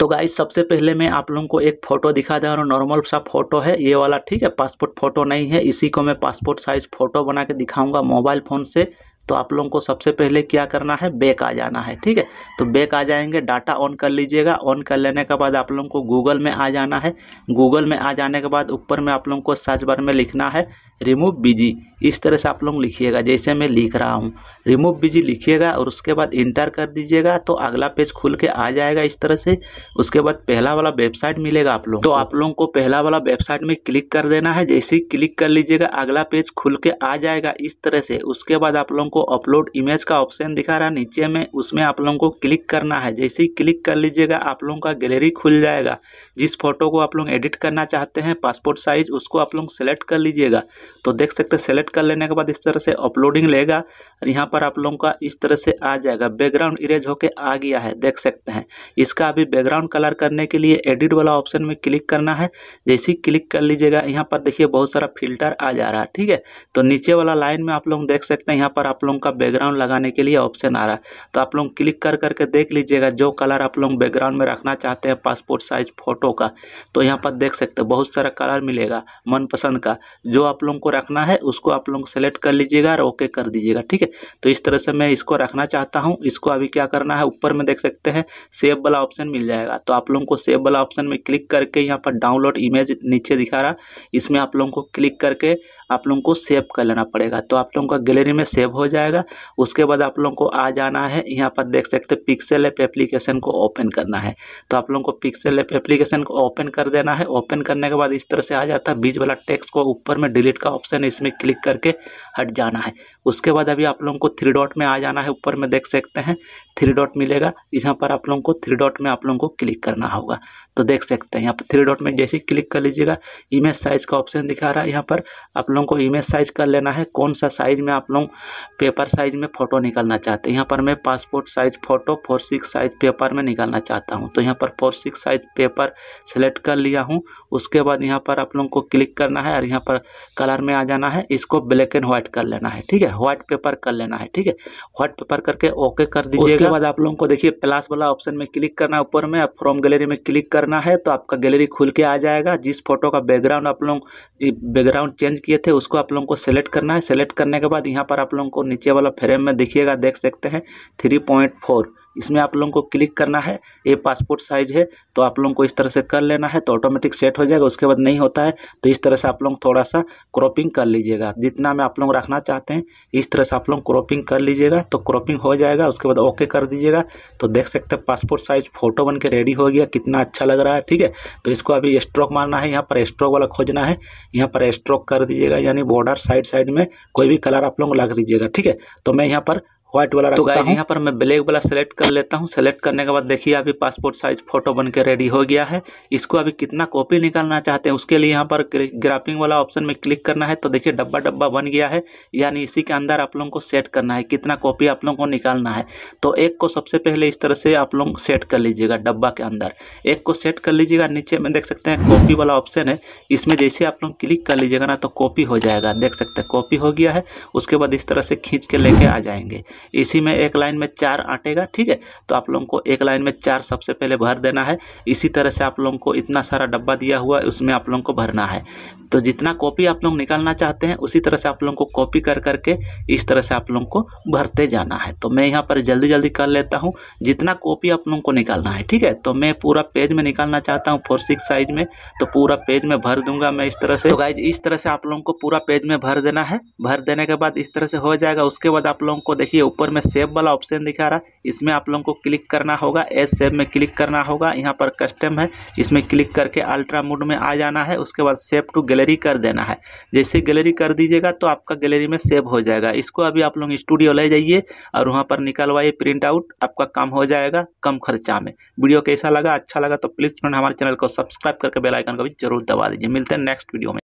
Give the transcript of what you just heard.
तो गाइस सबसे पहले मैं आप लोगों को एक फ़ोटो दिखा दे रहा हूँ नॉर्मल सा फ़ोटो है ये वाला ठीक है पासपोर्ट फ़ोटो नहीं है इसी को मैं पासपोर्ट साइज़ फ़ोटो बना के दिखाऊंगा मोबाइल फ़ोन से तो आप लोगों को सबसे पहले क्या करना है बैक आ जाना है ठीक है तो बैक आ जाएंगे डाटा ऑन कर लीजिएगा ऑन कर लेने के बाद आप लोगों को गूगल में आ जाना है गूगल में आ जाने के बाद ऊपर में आप लोगों को सर्च बार में लिखना है रिमूव बिजी इस तरह से आप लोग लिखिएगा जैसे मैं लिख रहा हूँ रिमूव बिजी लिखिएगा और उसके बाद इंटर कर दीजिएगा तो अगला पेज खुल के आ जाएगा इस तरह से उसके बाद पहला वाला वेबसाइट मिलेगा आप लोग तो आप लोगों को पहला वाला वेबसाइट में क्लिक कर देना है जैसे ही क्लिक कर लीजिएगा अगला पेज खुल के आ जाएगा इस तरह से उसके बाद आप लोगों को अपलोड इमेज का ऑप्शन दिखा रहा है नीचे में उसमें आप लोगों को क्लिक करना है जैसे ही क्लिक कर लीजिएगा आप लोगों का गैलरी खुल जाएगा जिस फोटो को आप लोग एडिट करना चाहते हैं पासपोर्ट साइज उसको आप लोग सेलेक्ट कर लीजिएगा तो देख सकते सेलेक्ट कर लेने के बाद इस तरह से अपलोडिंग लेगा और यहाँ पर आप लोगों का इस तरह से आ जाएगा बैकग्राउंड इरेज होकर आ गया है देख सकते हैं इसका अभी बैकग्राउंड कलर करने के लिए एडिट वाला ऑप्शन में क्लिक करना है जैसे ही क्लिक कर लीजिएगा यहाँ पर देखिए बहुत सारा फिल्टर आ जा रहा है ठीक है तो नीचे वाला लाइन में आप लोग देख सकते हैं यहाँ पर आप लोगों का बैकग्राउंड लगाने के लिए ऑप्शन आ रहा है तो आप लोग क्लिक कर करके देख लीजिएगा जो कलर आप लोग बैकग्राउंड में रखना चाहते हैं पासपोर्ट साइज फ़ोटो का तो यहाँ पर देख सकते हो बहुत सारा कलर मिलेगा मनपसंद का जो आप लोगों को रखना है उसको आप लोग सेलेक्ट कर लीजिएगा और ओके कर दीजिएगा ठीक है तो इस तरह से मैं इसको रखना चाहता हूँ इसको अभी क्या करना है ऊपर में देख सकते हैं सेव वाला ऑप्शन मिल जाएगा तो आप लोगों को सेव वाला ऑप्शन में क्लिक करके यहाँ पर डाउनलोड इमेज नीचे दिखा रहा इसमें आप लोगों को क्लिक करके आप लोगों को सेव कर लेना पड़ेगा तो आप लोगों का गैलरी में सेव हो जाए जाएगा उसके बाद आप लोगों को आ जाना है यहाँ पर देख सकते पिक्सेल एप एप्लीकेशन को ओपन करना है तो आप लोगों को पिक्सेल एप एप्लीकेशन को ओपन कर देना है ओपन करने के बाद इस तरह से आ जाता है बीच वाला टेक्स्ट को ऊपर में डिलीट का ऑप्शन इसमें क्लिक करके हट जाना है उसके बाद अभी आप लोगों को थ्री डॉट में आ जाना है ऊपर में देख सकते हैं थ्री डॉट मिलेगा यहाँ पर आप लोगों को थ्री डॉट में आप लोगों को क्लिक करना होगा तो देख सकते हैं यहाँ पर थ्री डॉट में जैसे क्लिक कर लीजिएगा इमेज साइज़ का ऑप्शन दिखा रहा है यहाँ पर आप लोगों को इमेज साइज़ कर लेना है कौन सा साइज़ में आप लोग पेपर साइज़ में फ़ोटो निकालना चाहते हैं यहाँ पर मैं passport size photo four six size paper में निकालना चाहता हूँ तो यहाँ पर four six size paper select कर लिया हूँ उसके बाद यहाँ पर आप लोगों को क्लिक करना है और यहाँ पर कलर में आ जाना है इसको ब्लैक एंड व्हाइट कर लेना है ठीक है व्हाइट पेपर कर लेना है ठीक है व्हाइट पेपर करके ओके कर दीजिए उसके बाद आप लोगों को देखिए प्लस वाला ऑप्शन में क्लिक करना है ऊपर में फ्रॉम गैलरी में क्लिक करना है तो आपका गैलरी खुल के आ जाएगा जिस फोटो का बैकग्राउंड आप लोग बैकग्राउंड चेंज किए थे उसको आप लोगों को सेलेक्ट करना है सेलेक्ट करने के बाद यहाँ पर आप लोगों को नीचे वाला फ्रेम में देखिएगा देख सकते हैं थ्री पॉइंट फोर इसमें आप लोगों को क्लिक करना है ये पासपोर्ट साइज है तो आप लोगों को इस तरह से कर लेना है तो ऑटोमेटिक सेट हो जाएगा उसके बाद नहीं होता है तो इस तरह से आप लोग थोड़ा सा क्रॉपिंग कर लीजिएगा जितना में आप लोग रखना चाहते हैं इस तरह से आप लोग क्रॉपिंग कर लीजिएगा तो क्रॉपिंग हो जाएगा उसके बाद ओके कर दीजिएगा तो देख सकते हैं पासपोर्ट साइज फोटो बन के रेडी हो गया कितना अच्छा लग रहा है ठीक है तो इसको अभी स्ट्रोक मारना है यहाँ पर स्ट्रोक वाला खोजना है यहाँ पर स्ट्रोक कर दीजिएगा यानी बॉर्डर साइड साइड में कोई भी कलर आप लोग लग लीजिएगा ठीक है तो मैं यहाँ पर व्हाइट वाला तो गाइज यहाँ पर मैं ब्लैक वाला सेलेक्ट कर लेता हूँ सेलेक्ट करने के बाद देखिए अभी पासपोर्ट साइज फोटो बन के रेडी हो गया है इसको अभी कितना कॉपी निकालना चाहते हैं उसके लिए यहाँ पर ग्राफिंग वाला ऑप्शन में क्लिक करना है तो देखिए डब्बा डब्बा बन गया है यानी इसी के अंदर आप लोगों को सेट करना है कितना कॉपी आप लोगों को निकालना है तो एक को सबसे पहले इस तरह से आप लोग सेट कर लीजिएगा डब्बा के अंदर एक को सेट कर लीजिएगा नीचे में देख सकते हैं कॉपी वाला ऑप्शन है इसमें जैसे आप लोग क्लिक कर लीजिएगा ना तो कॉपी हो जाएगा देख सकते हैं कॉपी हो गया है उसके बाद इस तरह से खींच के लेके आ जाएंगे इसी में एक लाइन में चार आटेगा ठीक है तो आप लोगों को एक लाइन में चार सबसे पहले भर देना है इसी तरह से आप लोगों को इतना सारा डब्बा दिया हुआ है उसमें आप लोगों को भरना है तो जितना कॉपी आप लोग निकालना चाहते हैं उसी तरह से आप लोगों को कॉपी कर करके इस तरह से आप लोगों को भरते जाना है तो मैं यहाँ पर जल्दी जल्दी कर लेता हूँ जितना कॉपी आप लोगों को निकालना है ठीक है तो मैं पूरा पेज में निकालना चाहता हूँ फोर सिक्स साइज में तो पूरा पेज में भर दूंगा मैं इस तरह से तो गाइज इस तरह से आप लोगों को पूरा पेज में भर देना है भर देने के बाद इस तरह से हो जाएगा उसके बाद आप लोगों को देखिए ऊपर में सेव वाला ऑप्शन दिखा रहा है इसमें आप लोगों को क्लिक करना होगा एस सेव में क्लिक करना होगा यहाँ पर कस्टम है इसमें क्लिक करके अल्ट्रा मोड में आ जाना है उसके बाद सेव टू गैलरी कर देना है जैसे गैलरी कर दीजिएगा तो आपका गैलरी में सेव हो जाएगा इसको अभी आप लोग स्टूडियो ले जाइए और वहाँ पर निकलवाइए प्रिंट आउट आपका काम हो जाएगा कम खर्चा में वीडियो कैसा लगा अच्छा लगा तो प्लीज़ फ्रेंड हमारे चैनल को सब्सक्राइब करके बेलाइकन को भी जरूर दबा दीजिए मिलते हैं नेक्स्ट वीडियो में